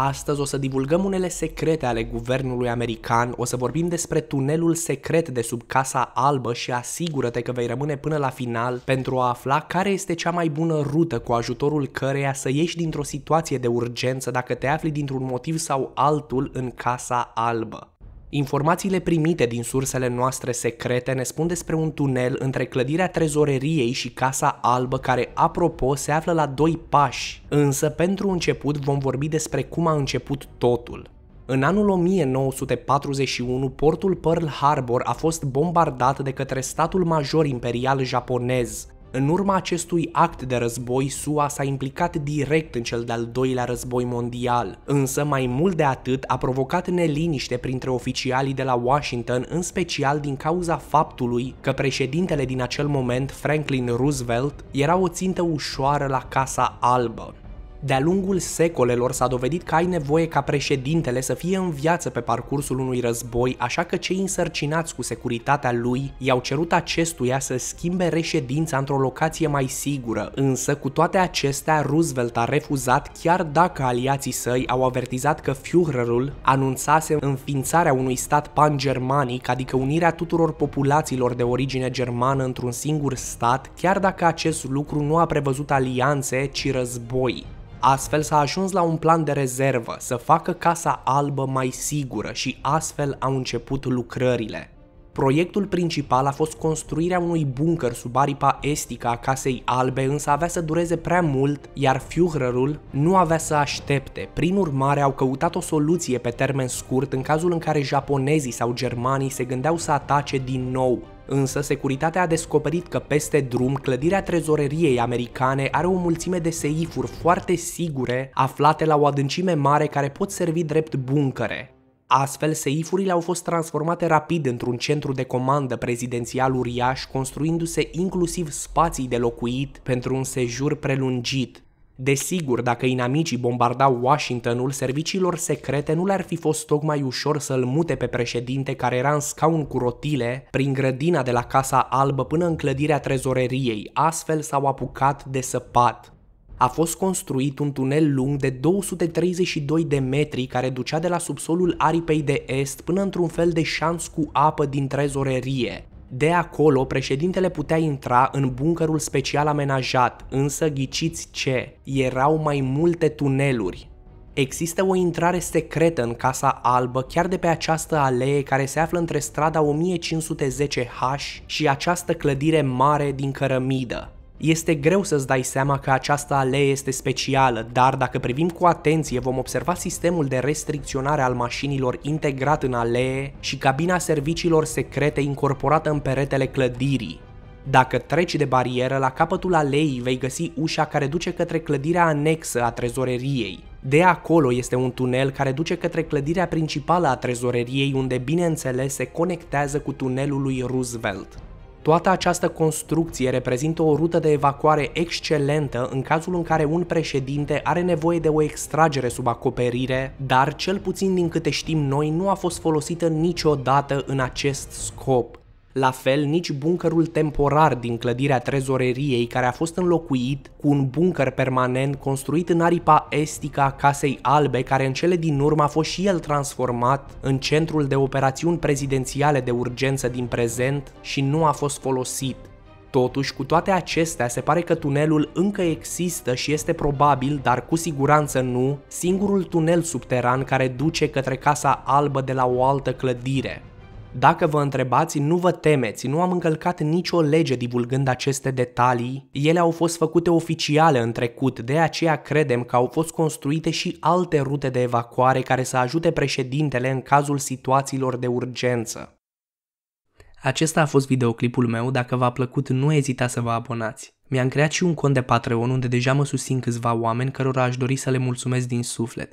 Astăzi o să divulgăm unele secrete ale guvernului american, o să vorbim despre tunelul secret de sub Casa Albă și asigură-te că vei rămâne până la final pentru a afla care este cea mai bună rută cu ajutorul căreia să ieși dintr-o situație de urgență dacă te afli dintr-un motiv sau altul în Casa Albă. Informațiile primite din sursele noastre secrete ne spun despre un tunel între clădirea trezoreriei și Casa Albă care, apropo, se află la doi pași. Însă, pentru început, vom vorbi despre cum a început totul. În anul 1941, portul Pearl Harbor a fost bombardat de către statul major imperial japonez. În urma acestui act de război, SUA s-a implicat direct în cel de-al doilea război mondial, însă mai mult de atât a provocat neliniște printre oficialii de la Washington, în special din cauza faptului că președintele din acel moment, Franklin Roosevelt, era o țintă ușoară la Casa Albă. De-a lungul secolelor s-a dovedit că ai nevoie ca președintele să fie în viață pe parcursul unui război, așa că cei însărcinați cu securitatea lui i-au cerut acestuia să schimbe reședința într-o locație mai sigură, însă cu toate acestea Roosevelt a refuzat chiar dacă aliații săi au avertizat că Führerul anunțase înființarea unui stat pan-germanic, adică unirea tuturor populațiilor de origine germană într-un singur stat, chiar dacă acest lucru nu a prevăzut alianțe, ci război. Astfel s-a ajuns la un plan de rezervă să facă Casa Albă mai sigură și astfel au început lucrările. Proiectul principal a fost construirea unui bunker sub aripa estică a Casei Albe, însă avea să dureze prea mult, iar Führerul nu avea să aștepte. Prin urmare, au căutat o soluție pe termen scurt în cazul în care japonezii sau germanii se gândeau să atace din nou, Însă, securitatea a descoperit că peste drum, clădirea trezoreriei americane are o mulțime de seifuri foarte sigure, aflate la o adâncime mare care pot servi drept buncăre. Astfel, seifurile au fost transformate rapid într-un centru de comandă prezidențial uriaș, construindu-se inclusiv spații de locuit pentru un sejur prelungit, Desigur, dacă inamicii bombardau Washingtonul, serviciilor secrete nu le-ar fi fost tocmai ușor să-l mute pe președinte care era în scaun cu rotile, prin grădina de la Casa Albă până în clădirea trezoreriei, astfel s-au apucat de săpat. A fost construit un tunel lung de 232 de metri care ducea de la subsolul aripei de est până într-un fel de șans cu apă din trezorerie, de acolo, președintele putea intra în buncărul special amenajat, însă ghiciți ce? Erau mai multe tuneluri. Există o intrare secretă în Casa Albă, chiar de pe această alee care se află între strada 1510H și această clădire mare din cărămidă. Este greu să-ți dai seama că această alee este specială, dar dacă privim cu atenție vom observa sistemul de restricționare al mașinilor integrat în alee și cabina serviciilor secrete incorporată în peretele clădirii. Dacă treci de barieră, la capătul aleii vei găsi ușa care duce către clădirea anexă a trezoreriei. De acolo este un tunel care duce către clădirea principală a trezoreriei unde bineînțeles se conectează cu tunelul lui Roosevelt. Toată această construcție reprezintă o rută de evacuare excelentă în cazul în care un președinte are nevoie de o extragere sub acoperire, dar cel puțin din câte știm noi nu a fost folosită niciodată în acest scop. La fel, nici buncărul temporar din clădirea trezoreriei, care a fost înlocuit cu un buncăr permanent construit în aripa estică a Casei Albe, care în cele din urmă a fost și el transformat în centrul de operațiuni prezidențiale de urgență din prezent și nu a fost folosit. Totuși, cu toate acestea, se pare că tunelul încă există și este probabil, dar cu siguranță nu, singurul tunel subteran care duce către Casa Albă de la o altă clădire. Dacă vă întrebați, nu vă temeți, nu am încălcat nicio lege divulgând aceste detalii, ele au fost făcute oficiale în trecut, de aceea credem că au fost construite și alte rute de evacuare care să ajute președintele în cazul situațiilor de urgență. Acesta a fost videoclipul meu, dacă v-a plăcut nu ezita să vă abonați. Mi-am creat și un cont de Patreon unde deja mă susțin câțiva oameni cărora aș dori să le mulțumesc din suflet.